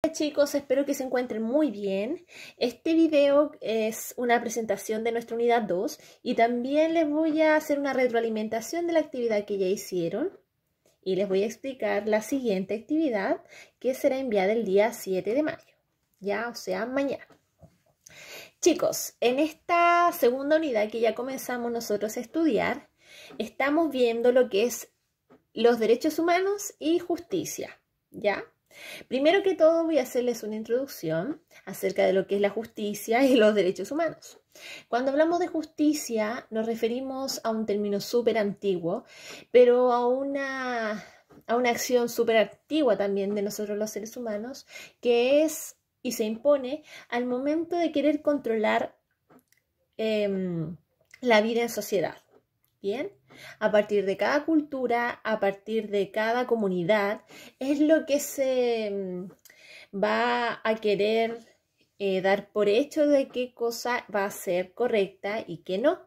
Hola chicos, espero que se encuentren muy bien. Este video es una presentación de nuestra unidad 2 y también les voy a hacer una retroalimentación de la actividad que ya hicieron y les voy a explicar la siguiente actividad que será enviada el día 7 de mayo, ya o sea mañana. Chicos, en esta segunda unidad que ya comenzamos nosotros a estudiar, estamos viendo lo que es los derechos humanos y justicia, ¿ya? Primero que todo voy a hacerles una introducción acerca de lo que es la justicia y los derechos humanos. Cuando hablamos de justicia nos referimos a un término súper antiguo, pero a una, acción súper antigua también de nosotros los seres humanos, que es y se impone al momento de querer controlar em, la vida en sociedad. Bien, a partir de cada cultura, a partir de cada comunidad, es lo que se mm, va a querer eh, dar por hecho de qué cosa va a ser correcta y qué no.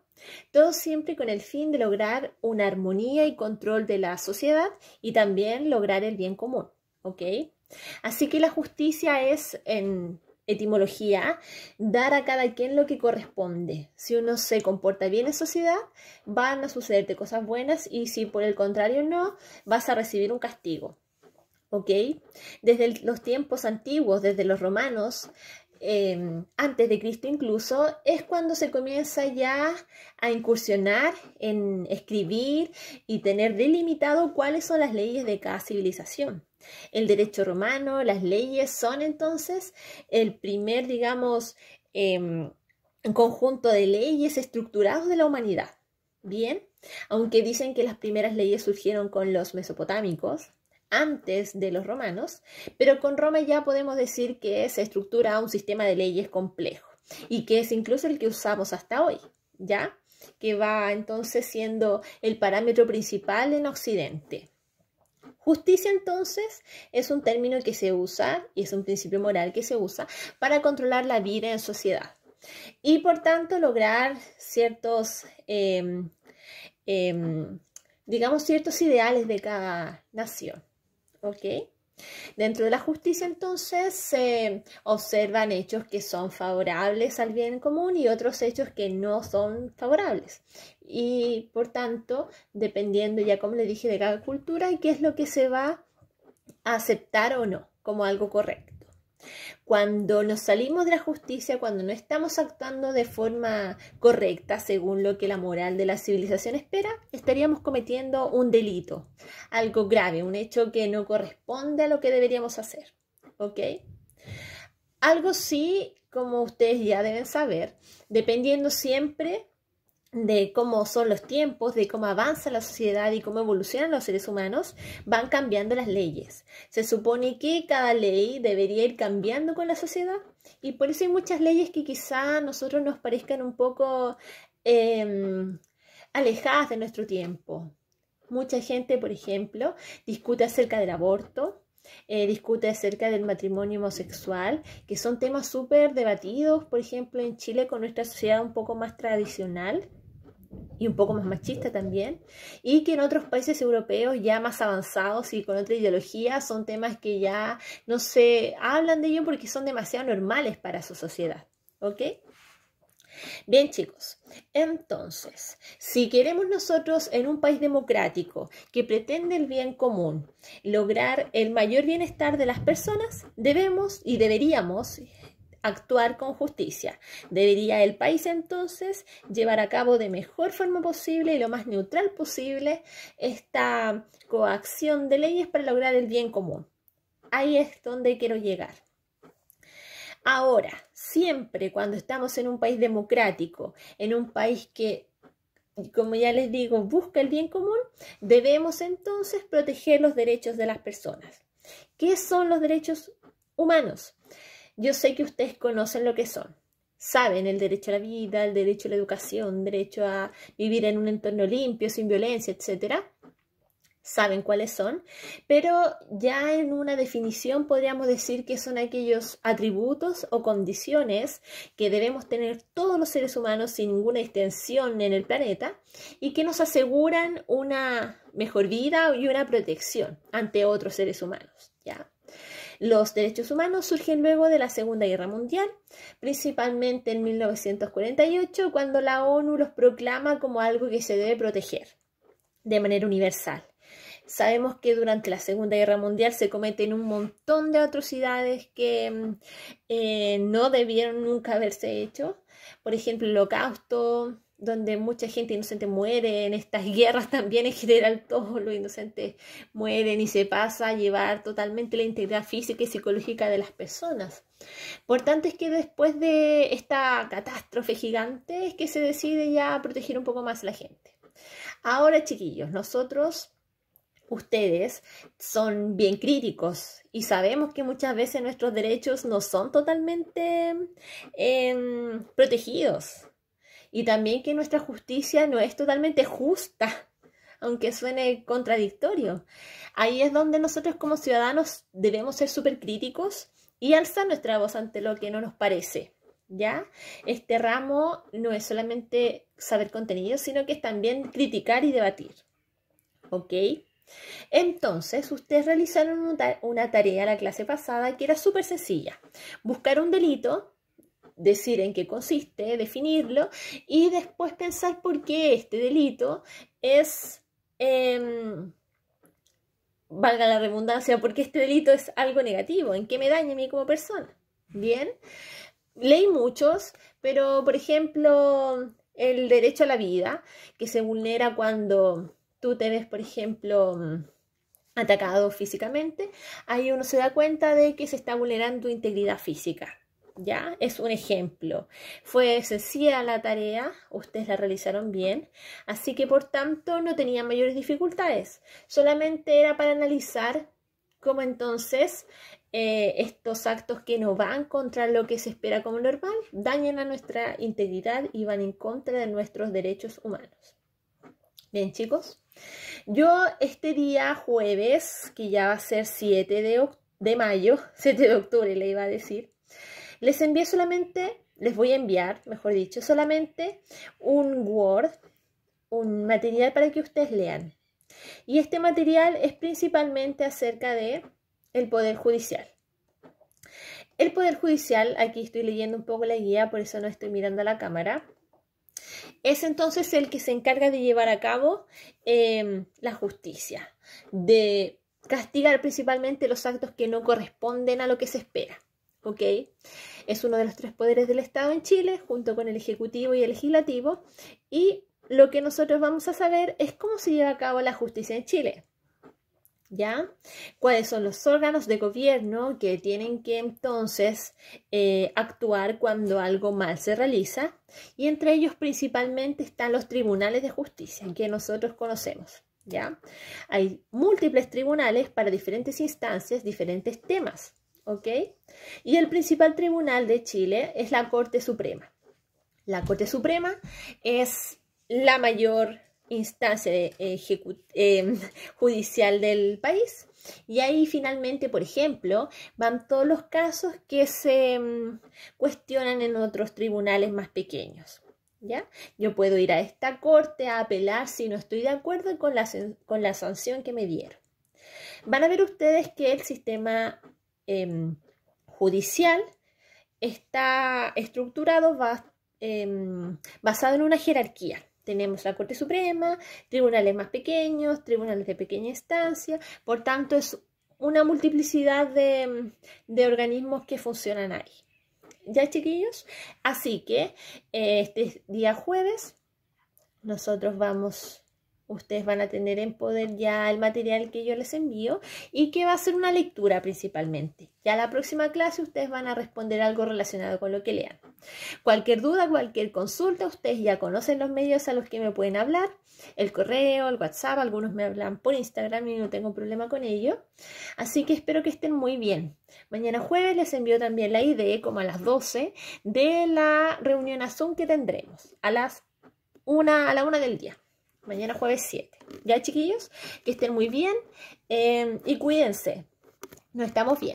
Todo siempre con el fin de lograr una armonía y control de la sociedad y también lograr el bien común. ¿Ok? Así que la justicia es, en etimología, dar a cada quien lo que corresponde. Si uno se comporta bien en sociedad, van a sucederte cosas buenas y si por el contrario no, vas a recibir un castigo. ¿Ok? Desde los tiempos antiguos, desde los romanos, em, antes de Cristo incluso, es cuando se comienza ya a incursionar en escribir y tener delimitado cuáles son las leyes de cada civilización. El derecho romano, las leyes son entonces el primer, digamos, em, conjunto de leyes estructurados de la humanidad. Bien, aunque dicen que las primeras leyes surgieron con los mesopotámicos, antes de los romanos, pero con Roma ya podemos decir que se estructura un sistema de leyes complejo y que es incluso el que usamos hasta hoy, ¿ya? Que va entonces siendo el parámetro principal en Occidente. Justicia entonces es un término que se usa y es un principio moral que se usa para controlar la vida en sociedad y por tanto lograr ciertos, em, em, digamos, ciertos ideales de cada nación. ¿Ok? Dentro de la justicia entonces se observan hechos que son favorables al bien común y otros hechos que no son favorables y por tanto, dependiendo ya como le dije de cada cultura, qué es lo que se va a aceptar o no como algo correcto. Cuando nos salimos de la justicia, cuando no estamos actuando de forma correcta según lo que la moral de la civilización espera, estaríamos cometiendo un delito, algo grave, un hecho que no corresponde a lo que deberíamos hacer. ¿Ok? Algo sí, como ustedes ya deben saber, dependiendo siempre de cómo son los tiempos, de cómo avanza la sociedad y cómo evolucionan los seres humanos, van cambiando las leyes. Se supone que cada ley debería ir cambiando con la sociedad y por eso hay muchas leyes que quizá a nosotros nos parezcan un poco em, alejadas de nuestro tiempo. Mucha gente, por ejemplo, discute acerca del aborto, eh, discute acerca del matrimonio homosexual, que son temas súper debatidos, por ejemplo, en Chile con nuestra sociedad un poco más tradicional y un poco más machista también, y que en otros países europeos ya más avanzados y con otra ideología son temas que ya no se hablan de ello porque son demasiado normales para su sociedad. ¿Ok? Bien chicos, entonces, si queremos nosotros en un país democrático que pretende el bien común lograr el mayor bienestar de las personas, debemos y deberíamos actuar con justicia. Debería el país entonces llevar a cabo de mejor forma posible y lo más neutral posible esta coacción de leyes para lograr el bien común. Ahí es donde quiero llegar. Ahora, siempre cuando estamos en un país democrático, en un país que como ya les digo, busca el bien común, debemos entonces proteger los derechos de las personas. ¿Qué son los derechos humanos? yo sé que ustedes conocen lo que son. Saben el derecho a la vida, el derecho a la educación, derecho a vivir en un entorno limpio, sin violencia, etcétera saben cuáles son, pero ya en una definición podríamos decir que son aquellos atributos o condiciones que debemos tener todos los seres humanos sin ninguna extensión en el planeta y que nos aseguran una mejor vida y una protección ante otros seres humanos, ¿ya? Los derechos humanos surgen luego de la Segunda Guerra Mundial, principalmente en 1948, cuando la ONU los proclama como algo que se debe proteger de manera universal. Sabemos que durante la Segunda Guerra Mundial se cometen un montón de atrocidades que mm, eh, no debieron nunca haberse hecho. Por ejemplo, el holocausto, donde mucha gente inocente muere, en estas guerras también en general todos los inocentes mueren y se pasa a llevar totalmente la integridad física y psicológica de las personas. Por tanto es que después de esta catástrofe gigante es que se decide ya proteger un poco más a la gente. Ahora chiquillos, nosotros ustedes son bien críticos y sabemos que muchas veces nuestros derechos no son totalmente em, protegidos y también que nuestra justicia no es totalmente justa, aunque suene contradictorio. Ahí es donde nosotros como ciudadanos debemos ser súper críticos y alzar nuestra voz ante lo que no nos parece. ¿Ya? Este ramo no es solamente saber contenido, sino que es también criticar y debatir. ¿Ok? Entonces, ustedes realizaron una tarea la clase pasada que era súper sencilla. Buscar un delito, decir en qué consiste, definirlo y después pensar por qué este delito es, em, valga la redundancia, por qué este delito es algo negativo, en qué me daña a mí como persona. Bien, leí muchos, pero por ejemplo, el derecho a la vida, que se vulnera cuando tú te ves, por ejemplo, atacado físicamente, ahí uno se da cuenta de que se está vulnerando tu integridad física. ¿ya? Es un ejemplo. Fue sencilla la tarea, ustedes la realizaron bien, así que por tanto no tenían mayores dificultades. Solamente era para analizar cómo entonces eh, estos actos que no van contra lo que se espera como normal dañan a nuestra integridad y van en contra de nuestros derechos humanos. Bien, chicos. Yo este día jueves, que ya va a ser 7 de, de mayo, 7 de octubre le iba a decir, les envié solamente, les voy a enviar, mejor dicho, solamente un Word, un material para que ustedes lean. Y este material es principalmente acerca de el Poder Judicial. El Poder Judicial, aquí estoy leyendo un poco la guía, por eso no estoy mirando a la cámara, es entonces el que se encarga de llevar a cabo em, la justicia, de castigar principalmente los actos que no corresponden a lo que se espera. ¿ok? Es uno de los tres poderes del Estado en Chile, junto con el Ejecutivo y el Legislativo, y lo que nosotros vamos a saber es cómo se lleva a cabo la justicia en Chile. ¿Ya? ¿Cuáles son los órganos de gobierno que tienen que entonces eh, actuar cuando algo mal se realiza? Y entre ellos principalmente están los tribunales de justicia que nosotros conocemos. ¿Ya? Hay múltiples tribunales para diferentes instancias, diferentes temas. ¿ok? Y el principal tribunal de Chile es la Corte Suprema. La Corte Suprema es la mayor instancia em, judicial del país. Y ahí finalmente, por ejemplo, van todos los casos que se em, cuestionan en otros tribunales más pequeños. ¿Ya? Yo puedo ir a esta corte a apelar si no estoy de acuerdo con con la sanción que me dieron. Van a ver ustedes que el sistema Em, judicial está estructurado em, basado en una jerarquía. Tenemos la Corte Suprema, tribunales más pequeños, tribunales de pequeña instancia, por tanto es una multiplicidad de, organismos que funcionan ahí. ¿Ya chiquillos? Así que eh, este día jueves nosotros vamos Ustedes van a tener en poder ya el material que yo les envío y que va a ser una lectura principalmente. Ya la próxima clase ustedes van a responder algo relacionado con lo que lean. Cualquier duda, cualquier consulta, ustedes ya conocen los medios a los que me pueden hablar. El correo, el WhatsApp, algunos me hablan por Instagram y no tengo problema con ello. Así que espero que estén muy bien. Mañana jueves les envío también la idea, como a las 12, de la reunión a Zoom que tendremos a las una, a la una del día. Mañana jueves 7. Ya, chiquillos, que estén muy bien eh, y cuídense. Nos estamos bien.